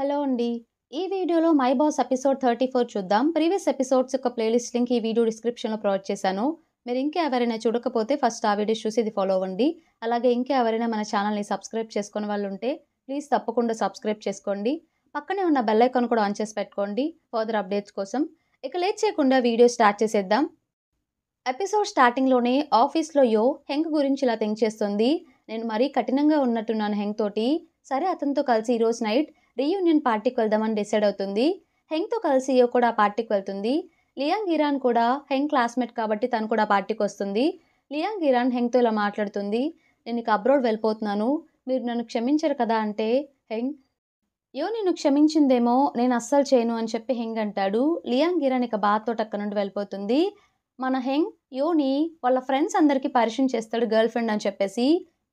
hello అండి ఈ వీడియోలో my boss episode thirty four చూద్దాం ప్రీవియస్ ఎపిసోడ్స్ యొక్క ప్లేలిస్ట్ లింక్ ఈ వీడియో డిస్క్రిప్షన్లో ప్రొవైడ్ చేశాను మీరు ఇంకా ఎవరైనా చూడకపోతే ఫస్ట్ ఆ వీడియోస్ చూసి ఇది ఫాలో అవ్వండి అలాగే ఇంకా ఎవరైనా మన ఛానల్ని సబ్స్క్రైబ్ చేసుకునే వాళ్ళు ఉంటే ప్లీజ్ తప్పకుండా సబ్స్క్రైబ్ చేసుకోండి పక్కనే ఉన్న బెల్ ఐకాన్ కూడా ఆన్ చేసి పెట్టుకోండి ఫర్దర్ అప్డేట్స్ కోసం ఇక లేట్ చేయకుండా వీడియో స్టార్ట్ చేసేద్దాం ఎపిసోడ్ స్టార్టింగ్లోనే ఆఫీస్లో యో హెంక్ గురించి ఇలా థింక్ చేస్తుంది నేను మరీ కఠినంగా ఉన్నట్టున్నాను హెంక్ తోటి సరే అతనితో కలిసి ఈరోజు నైట్ రీయూనియన్ పార్టీకి వెళ్దామని డిసైడ్ అవుతుంది హెంగ్తో కలిసి యో కూడా పార్టీకి వెళ్తుంది లియాంగ్ ఇరాన్ కూడా హెంగ్ క్లాస్మేట్ కాబట్టి తను కూడా పార్టీకి వస్తుంది లియాంగ్ ఇరాన్ హెంగ్తో ఇలా మాట్లాడుతుంది నేను ఇక అబ్రోడ్ వెళ్ళిపోతున్నాను మీరు నన్ను క్షమించరు కదా అంటే హెంగ్ యో నేను క్షమించిందేమో నేను అస్సలు చేయను అని చెప్పి హెంగ్ అంటాడు లియాంగ్ ఇరాన్ ఇక బాతో అక్కడ నుండి వెళ్ళిపోతుంది మన హెంగ్ యోని వాళ్ళ ఫ్రెండ్స్ అందరికీ పరిచయం చేస్తాడు గర్ల్ ఫ్రెండ్ అని చెప్పేసి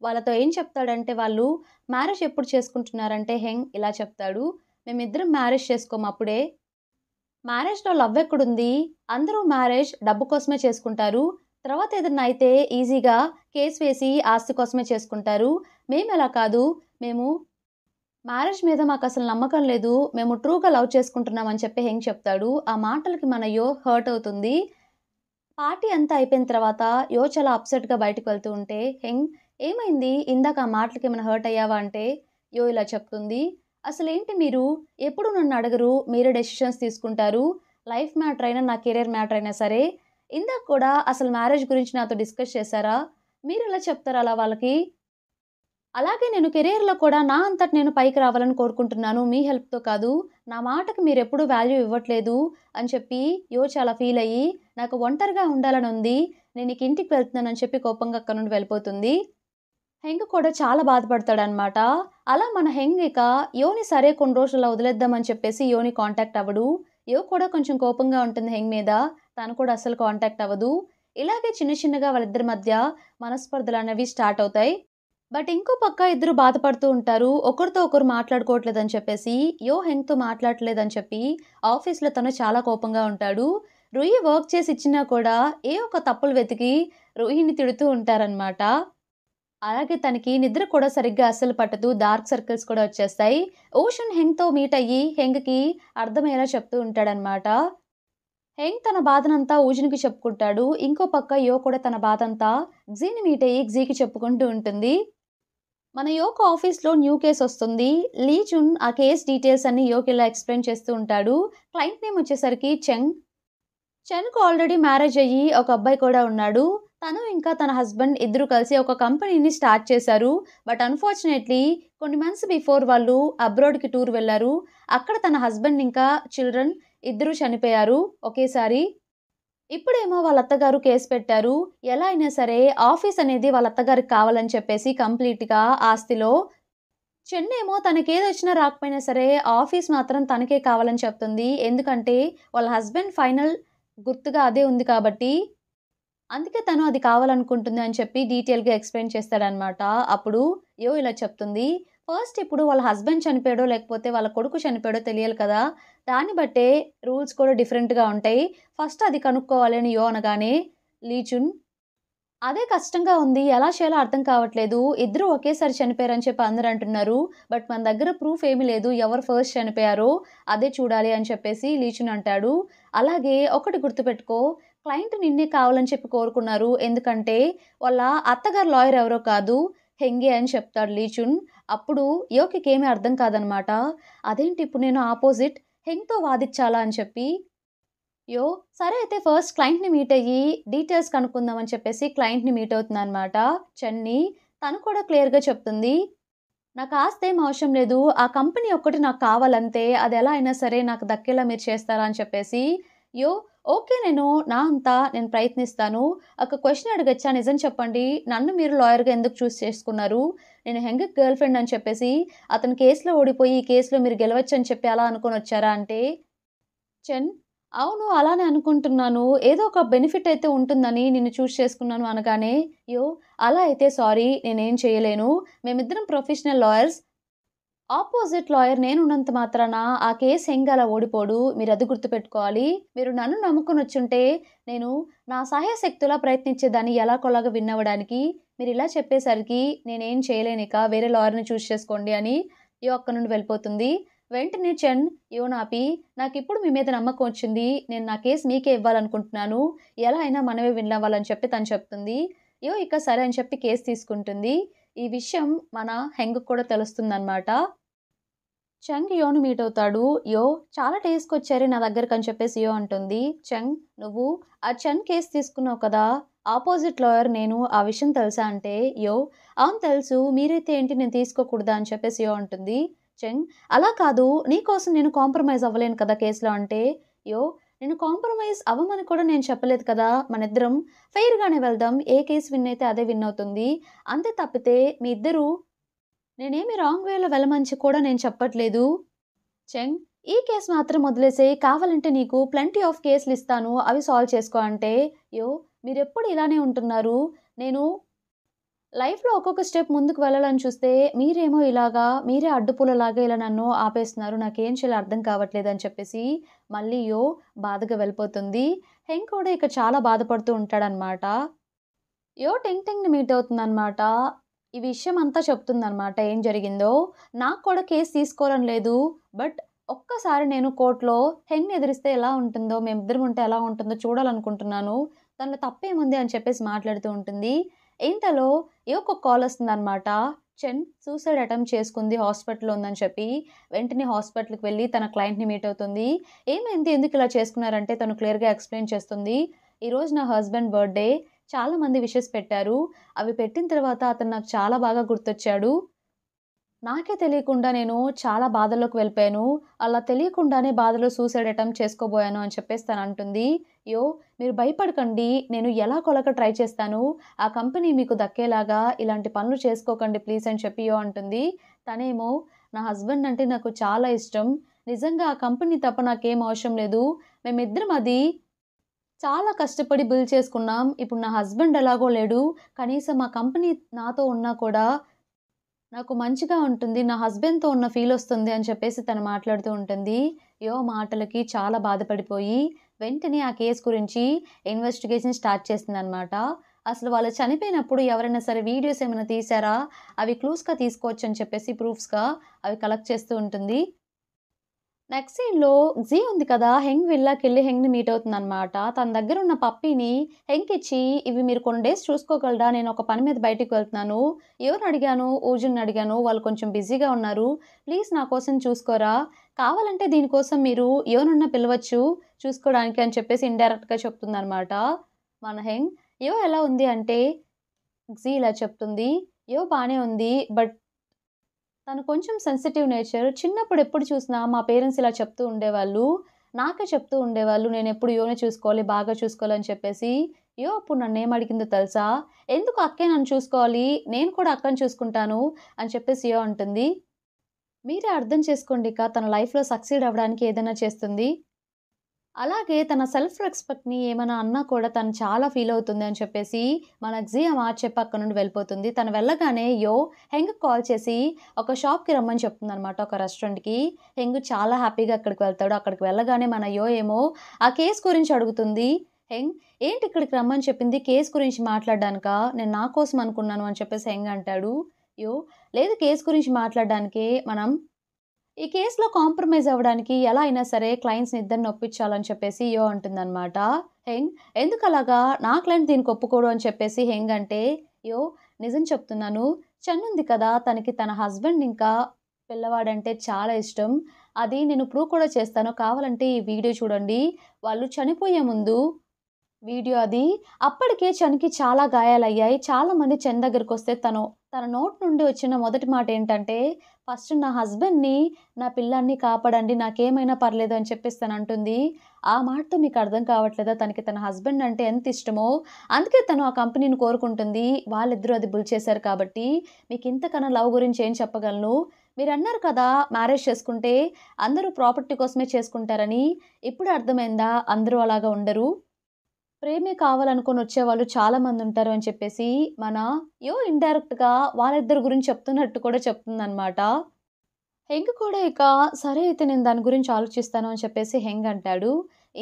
వాళ్ళతో ఏం చెప్తాడంటే వాళ్ళు మ్యారేజ్ ఎప్పుడు చేసుకుంటున్నారంటే హెంగ్ ఇలా చెప్తాడు మేమిద్దరం మ్యారేజ్ చేసుకోము అప్పుడే మ్యారేజ్లో లవ్ ఎక్కడుంది అందరూ మ్యారేజ్ డబ్బు కోసమే చేసుకుంటారు తర్వాత ఏదన్నా అయితే ఈజీగా కేసు వేసి ఆస్తి కోసమే చేసుకుంటారు మేము ఎలా కాదు మేము మ్యారేజ్ మీద మాకు అసలు నమ్మకం లేదు మేము ట్రూగా లవ్ చేసుకుంటున్నాం అని చెప్పి హెంగ్ చెప్తాడు ఆ మాటలకి మన యో హర్ట్ అవుతుంది పార్టీ అంతా అయిపోయిన తర్వాత యో చాలా అప్సెట్గా బయటకు వెళ్తూ ఉంటే హెంగ్ ఏమైంది ఇందాక ఆ మాటలకి ఏమైనా హర్ట్ అయ్యావా అంటే యో ఇలా చెప్తుంది అసలేంటి మీరు ఎప్పుడు నన్ను అడగరు మీరే డెసిషన్స్ తీసుకుంటారు లైఫ్ మ్యాటర్ అయినా నా కెరీర్ మ్యాటర్ అయినా సరే ఇందాక కూడా అసలు మ్యారేజ్ గురించి నాతో డిస్కస్ చేశారా మీరు ఎలా చెప్తారు అలా వాళ్ళకి అలాగే నేను కెరీర్లో కూడా నా అంతటి నేను పైకి రావాలని కోరుకుంటున్నాను మీ హెల్ప్తో కాదు నా మాటకి మీరు ఎప్పుడూ వాల్యూ ఇవ్వట్లేదు అని చెప్పి యో చాలా ఫీల్ అయ్యి నాకు ఒంటరిగా ఉండాలని ఉంది నేను ఇంటికి వెళ్తున్నానని చెప్పి కోపంగా అక్కడ నుండి వెళ్ళిపోతుంది హెంగ్ కూడా చాలా బాధపడతాడనమాట అలా మన హెంగ్ ఇక యోని సరే కొన్ని రోజులు వదిలేద్దామని చెప్పేసి యోని కాంటాక్ట్ అవ్వడు యో కూడా కొంచెం కోపంగా ఉంటుంది హెంగ్ మీద తను కూడా అసలు కాంటాక్ట్ అవ్వదు ఇలాగే చిన్న చిన్నగా వాళ్ళిద్దరి మధ్య మనస్పర్ధలు అనేవి స్టార్ట్ అవుతాయి బట్ ఇంకో పక్క ఇద్దరు బాధపడుతూ ఉంటారు ఒకరితో ఒకరు మాట్లాడుకోవట్లేదని చెప్పేసి యో హెంగ్తో మాట్లాడలేదని చెప్పి ఆఫీస్లో తను చాలా కోపంగా ఉంటాడు రూహి వర్క్ చేసి ఇచ్చినా కూడా ఏ ఒక తప్పులు వెతికి రూహిని తిడుతూ ఉంటారనమాట అలాగే తనకి నిద్ర కూడా సరిగ్గా అస్సలు పట్టదు డార్క్ సర్కిల్స్ కూడా వచ్చేస్తాయి ఓషన్ హెంగ్తో మీట్ అయ్యి హెంగ్కి అర్థమయ్యేలా చెప్తూ ఉంటాడనమాట హెంగ్ తన బాధనంతా ఊజునికి చెప్పుకుంటాడు ఇంకో పక్క యో కూడా తన బాధంతా జీని మీట్ అయ్యి జీకి చెప్పుకుంటూ ఉంటుంది మన యోక్ ఆఫీస్లో న్యూ కేసు వస్తుంది లీజున్ ఆ కేస్ డీటెయిల్స్ అన్ని యోక్ ఇలా ఎక్స్ప్లెయిన్ చేస్తూ ఉంటాడు క్లయింట్ నేమ్ వచ్చేసరికి చెంగ్ చెన్కు ఆల్రెడీ మ్యారేజ్ అయ్యి ఒక అబ్బాయి కూడా ఉన్నాడు తను ఇంకా తన హస్బెండ్ ఇద్దరు కలిసి ఒక కంపెనీని స్టార్ట్ చేశారు బట్ అన్ఫార్చునేట్లీ కొన్ని మంత్స్ బిఫోర్ వాళ్ళు అబ్రాడ్కి టూర్ వెళ్ళారు అక్కడ తన హస్బెండ్ ఇంకా చిల్డ్రన్ ఇద్దరు చనిపోయారు ఒకేసారి ఇప్పుడేమో వాళ్ళ అత్తగారు కేసు పెట్టారు ఎలా అయినా సరే ఆఫీస్ అనేది వాళ్ళ అత్తగారికి కావాలని చెప్పేసి కంప్లీట్గా ఆస్తిలో చెన్నేమో తనకేది వచ్చినా రాకపోయినా సరే ఆఫీస్ మాత్రం తనకే కావాలని చెప్తుంది ఎందుకంటే వాళ్ళ హస్బెండ్ ఫైనల్ గుర్తుగా అదే ఉంది కాబట్టి అందుకే తను అది కావాలనుకుంటుంది అని చెప్పి డీటెయిల్గా ఎక్స్ప్లెయిన్ చేస్తాడనమాట అప్పుడు యో ఇలా చెప్తుంది ఫస్ట్ ఇప్పుడు వాళ్ళ హస్బెండ్ చనిపోయాడో లేకపోతే వాళ్ళ కొడుకు చనిపోయాడో తెలియాలి కదా దాన్ని బట్టే రూల్స్ కూడా డిఫరెంట్గా ఉంటాయి ఫస్ట్ అది కనుక్కోవాలని యో అనగానే లీచున్ అదే కష్టంగా ఉంది ఎలా చేయాలో అర్థం కావట్లేదు ఇద్దరు ఒకేసారి చనిపోయారని చెప్పి అందరూ అంటున్నారు బట్ మన దగ్గర ప్రూఫ్ ఏమీ లేదు ఎవరు ఫస్ట్ చనిపోయారో అదే చూడాలి అని చెప్పేసి లీచున్ అంటాడు అలాగే ఒకటి గుర్తుపెట్టుకో క్లయింట్ నిన్నే కావాలని చెప్పి కోరుకున్నారు ఎందుకంటే వాళ్ళ అత్తగారు లాయర్ ఎవరో కాదు హెంగే అని చెప్తాడు లీచున్ అప్పుడు యోకికి ఏమీ అర్థం కాదనమాట అదేంటి ఇప్పుడు నేను ఆపోజిట్ హెంగ్తో వాదించాలా అని చెప్పి యో సరే అయితే ఫస్ట్ క్లయింట్ని మీట్ అయ్యి డీటెయిల్స్ కనుక్కుందామని చెప్పేసి క్లయింట్ని మీట్ అవుతుందనమాట చెన్ని తను కూడా క్లియర్గా చెప్తుంది నాకు ఆస్తి ఏం అవసరం లేదు ఆ కంపెనీ ఒక్కటి నాకు కావాలంతే అది ఎలా అయినా సరే నాకు దక్కేలా మీరు చేస్తారా అని చెప్పేసి యో ఓకే నేను నా అంతా నేను ప్రయత్నిస్తాను ఒక క్వశ్చన్ అడగచ్చా నిజం చెప్పండి నన్ను మీరు లాయర్గా ఎందుకు చూస్ చేసుకున్నారు నేను హెంగక్ గర్ల్ ఫ్రెండ్ అని చెప్పేసి అతని కేసులో ఓడిపోయి ఈ కేసులో మీరు గెలవచ్చు అని చెప్పి అలా అనుకుని వచ్చారా అంటే చెన్ అవును అలానే అనుకుంటున్నాను ఏదో ఒక బెనిఫిట్ అయితే ఉంటుందని నిన్ను చూస్ చేసుకున్నాను అనగానే యో అలా అయితే సారీ నేనేం చేయలేను మేమిద్దరం ప్రొఫెషనల్ లాయర్స్ ఆపోజిట్ లాయర్ నేనున్నంత మాత్రాన ఆ కేసు ఎంగల ఓడిపోడు మీరు అది గుర్తుపెట్టుకోవాలి మీరు నన్ను నమ్ముకుని వచ్చుంటే నేను నా సహాయశక్తులా ప్రయత్నించేదాన్ని ఎలా కొలాగా విన్నవడానికి మీరు ఇలా చెప్పేసరికి నేనేం చేయలేనిక వేరే లాయర్ని చూస్ చేసుకోండి అని ఈ ఒక్క నుండి వెళ్ళిపోతుంది వెంటనే చెన్ యోనాపి నాకు ఇప్పుడు మీ మీద నమ్మకం వచ్చింది నేను నా కేసు మీకే ఇవ్వాలనుకుంటున్నాను ఎలా అయినా మనమే వినవ్వాలని చెప్పి తను చెప్తుంది యో ఇక సరే అని చెప్పి కేసు తీసుకుంటుంది ఈ విషయం మన హెంగ్ కూడా తెలుస్తుందన్నమాట చంగ్ యోను మీట్ అవుతాడు యో చాలా టేస్ట్కి వచ్చారే నా దగ్గరకు అని చెప్పేసి యో అంటుంది చంగ్ నువ్వు ఆ చంగ్ కేసు తీసుకున్నావు కదా ఆపోజిట్ లాయర్ నేను ఆ విషయం తెలుసా అంటే యో అవును తెలుసు మీరైతే ఏంటి నేను తీసుకోకూడదా అని చెప్పేసి యో అంటుంది చెంగ్ అలా కాదు నీకోసం నేను కాంప్రమైజ్ అవ్వలేను కదా కేసులో అంటే యో నేను కాంప్రమైజ్ అవ్వమని కూడా నేను చెప్పలేదు కదా మన ఇద్దరం ఫెయిర్గానే వెళ్దాం ఏ కేసు విన్ అయితే అదే విన్ అవుతుంది అంతే తప్పితే మీ ఇద్దరు నేనేమి రాంగ్ వేలో వెళ్ళమని కూడా నేను చెప్పట్లేదు చెంగ్ ఈ కేసు మాత్రం వదిలేసే కావాలంటే నీకు ప్లెంటీ ఆఫ్ కేసులు ఇస్తాను అవి సాల్వ్ చేసుకో అంటే యో మీరెప్పుడు ఇలానే ఉంటున్నారు నేను లైఫ్లో ఒక్కొక్క స్టెప్ ముందుకు వెళ్ళాలని చూస్తే మీరేమో ఇలాగా మీరే అడ్డుపూలలాగా ఇలా నన్ను ఆపేస్తున్నారు నాకేం చేయాలి అర్థం కావట్లేదు అని చెప్పేసి మళ్ళీ యో బాధగా వెళ్ళిపోతుంది హెంగ్ కూడా ఇక చాలా బాధపడుతూ ఉంటాడనమాట యో టెంగ్ టెంగ్ని మీట్ అవుతుందన్నమాట ఈ విషయం అంతా చెప్తుందనమాట ఏం జరిగిందో నాకు కూడా కేసు తీసుకోవడం లేదు బట్ ఒక్కసారి నేను కోర్టులో హెంగ్ ఎదిరిస్తే ఎలా ఉంటుందో మేమిద్దరం ఉంటే ఎలా ఉంటుందో చూడాలనుకుంటున్నాను దానిలో తప్పేముంది అని చెప్పేసి మాట్లాడుతూ ఉంటుంది ఇంతలో ఏ ఒక కాల్ వస్తుందనమాట చెన్ సూసైడ్ అటెంప్ట్ చేసుకుంది హాస్పిటల్లో ఉందని చెప్పి వెంటనే హాస్పిటల్కి వెళ్ళి తన క్లయింట్ని మీట్ అవుతుంది ఏమైంది ఎందుకు ఇలా చేసుకున్నారంటే తను క్లియర్గా ఎక్స్ప్లెయిన్ చేస్తుంది ఈరోజు నా హస్బెండ్ బర్త్డే చాలా మంది విషెస్ పెట్టారు అవి పెట్టిన తర్వాత అతను నాకు చాలా బాగా గుర్తొచ్చాడు నాకే తెలియకుండా నేను చాలా బాధల్లోకి వెళ్ళిపోయాను అలా తెలియకుండానే బాధలో సూసైడ్ అటెంప్ట్ చేసుకోబోయాను అని చెప్పేసి తను అంటుంది యో మీరు భయపడకండి నేను ఎలా కొలక ట్రై చేస్తాను ఆ కంపెనీ మీకు దక్కేలాగా ఇలాంటి పనులు చేసుకోకండి ప్లీజ్ అని చెప్పి యో అంటుంది తనేమో నా హస్బెండ్ అంటే నాకు చాలా ఇష్టం నిజంగా ఆ కంపెనీ తప్ప నాకేం అవసరం లేదు మేమిద్దరం అది చాలా కష్టపడి బిల్డ్ చేసుకున్నాం ఇప్పుడు నా హస్బెండ్ ఎలాగో లేడు కనీసం మా కంపెనీ నాతో ఉన్నా కూడా నాకు మంచిగా ఉంటుంది నా హస్బెండ్తో ఉన్న ఫీల్ వస్తుంది అని చెప్పేసి తను మాట్లాడుతూ ఉంటుంది యో మాటలకి చాలా బాధపడిపోయి వెంటనే ఆ కేసు గురించి ఇన్వెస్టిగేషన్ స్టార్ట్ చేసింది అనమాట అసలు వాళ్ళు చనిపోయినప్పుడు ఎవరైనా సరే వీడియోస్ ఏమైనా తీసారా అవి క్లూస్గా తీసుకోవచ్చు అని చెప్పేసి ప్రూఫ్స్గా అవి కలెక్ట్ చేస్తూ ఉంటుంది నెక్స్ట్ సీన్లో జీ ఉంది కదా హెంగ్ విల్లాకి వెళ్ళి హెంగ్ని మీట్ అవుతుంది అనమాట తన దగ్గర ఉన్న పప్పిని హెంగ్ ఇచ్చి ఇవి మీరు కొన్ని డేస్ చూసుకోగలరా నేను ఒక పని మీద బయటికి వెళ్తున్నాను ఎవరు అడిగాను ఊజుని అడిగాను వాళ్ళు కొంచెం బిజీగా ఉన్నారు ప్లీజ్ నా కోసం చూసుకోరా కావాలంటే దీనికోసం మీరు ఎవరున్నా పిలవచ్చు చూసుకోవడానికి అని చెప్పేసి ఇండైరెక్ట్గా చెప్తుంది అనమాట మన హెంగ్ యో ఎలా ఉంది అంటే జీ ఇలా చెప్తుంది ఏవో బాగానే ఉంది బట్ తను కొంచెం సెన్సిటివ్ నేచర్ చిన్నప్పుడు ఎప్పుడు చూసినా మా పేరెంట్స్ ఇలా చెప్తూ ఉండేవాళ్ళు నాకే చెప్తూ ఉండేవాళ్ళు నేను ఎప్పుడు యోనే చూసుకోవాలి బాగా చూసుకోవాలి అని చెప్పేసి యో అప్పుడు నన్ను ఏం అడిగిందో తెలుసా ఎందుకు అక్కే నన్ను చూసుకోవాలి నేను కూడా అక్కని చూసుకుంటాను అని చెప్పేసి యో అంటుంది మీరే అర్థం చేసుకోండి ఇక తన లైఫ్లో సక్సీడ్ అవ్వడానికి ఏదైనా చేస్తుంది అలాగే తన సెల్ఫ్ రెస్పెక్ట్ని ఏమైనా అన్నా కూడా తను చాలా ఫీల్ అవుతుంది అని చెప్పేసి మన ఎగ్జియా మార్చే పక్క నుండి వెళ్ళిపోతుంది తను వెళ్ళగానే యో హెంగ్ కాల్ చేసి ఒక షాప్కి రమ్మని చెప్తుంది అనమాట ఒక రెస్టారెంట్కి హెంగ్ చాలా హ్యాపీగా అక్కడికి వెళ్తాడు అక్కడికి వెళ్ళగానే మన యో ఏమో ఆ కేసు గురించి అడుగుతుంది హెంగ్ ఏంటి ఇక్కడికి రమ్మని చెప్పింది కేసు గురించి మాట్లాడడానిక నేను నా కోసం అనుకున్నాను అని చెప్పేసి హెంగ్ అంటాడు యో లేదు కేసు గురించి మాట్లాడడానికే మనం ఈ కేసులో కాంప్రమైజ్ అవ్వడానికి ఎలా అయినా సరే క్లయింట్స్ని ఇద్దరిని ఒప్పించాలని చెప్పేసి యో అంటుందన్నమాట హెంగ్ ఎందుకు అలాగా నా క్లయింట్ దీనికి ఒప్పుకోడు అని చెప్పేసి హెంగ్ అంటే యో నిజం చెప్తున్నాను చెన్నుంది కదా తనకి తన హస్బెండ్ ఇంకా పిల్లవాడంటే చాలా ఇష్టం అది నేను ప్రూవ్ కూడా చేస్తాను కావాలంటే ఈ వీడియో చూడండి వాళ్ళు చనిపోయే ముందు వీడియో అది అప్పటికే చనికి చాలా గాయాలయ్యాయి చాలామంది చెన్ దగ్గరికి వస్తే తను తన నోట్ నుండి వచ్చిన మొదటి మాట ఏంటంటే ఫస్ట్ నా హస్బెండ్ని నా పిల్లాన్ని కాపాడండి నాకేమైనా పర్లేదు అని చెప్పేసి తను అంటుంది ఆ మాటతో మీకు అర్థం కావట్లేదా తనకి తన హస్బెండ్ అంటే ఎంత ఇష్టమో అందుకే తను ఆ కంపెనీని కోరుకుంటుంది వాళ్ళిద్దరూ అది బుల్ చేశారు కాబట్టి మీకు ఇంతకన్నా లవ్ గురించి ఏం చెప్పగలను మీరు అన్నారు కదా మ్యారేజ్ చేసుకుంటే అందరూ ప్రాపర్టీ కోసమే చేసుకుంటారని ఇప్పుడు అర్థమైందా అందరూ అలాగా ఉండరు ప్రేమే కావాలనుకొని వచ్చేవాళ్ళు చాలామంది ఉంటారు అని చెప్పేసి మన యో ఇండైరెక్ట్గా వాళ్ళిద్దరి గురించి చెప్తున్నట్టు కూడా చెప్తుందనమాట హెంగ్ కూడా ఇక సరే అయితే నేను దాని గురించి ఆలోచిస్తాను అని చెప్పేసి హెంగ్ అంటాడు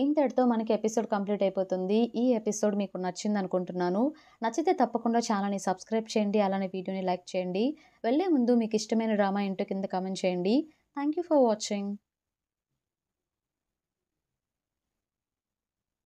ఇంతటితో మనకి ఎపిసోడ్ కంప్లీట్ అయిపోతుంది ఈ ఎపిసోడ్ మీకు నచ్చింది అనుకుంటున్నాను నచ్చితే తప్పకుండా ఛానల్ని సబ్స్క్రైబ్ చేయండి అలానే వీడియోని లైక్ చేయండి వెళ్ళే ముందు మీకు ఇష్టమైన డ్రామా ఏంటో కింద కమెంట్ చేయండి థ్యాంక్ యూ ఫర్ వాచింగ్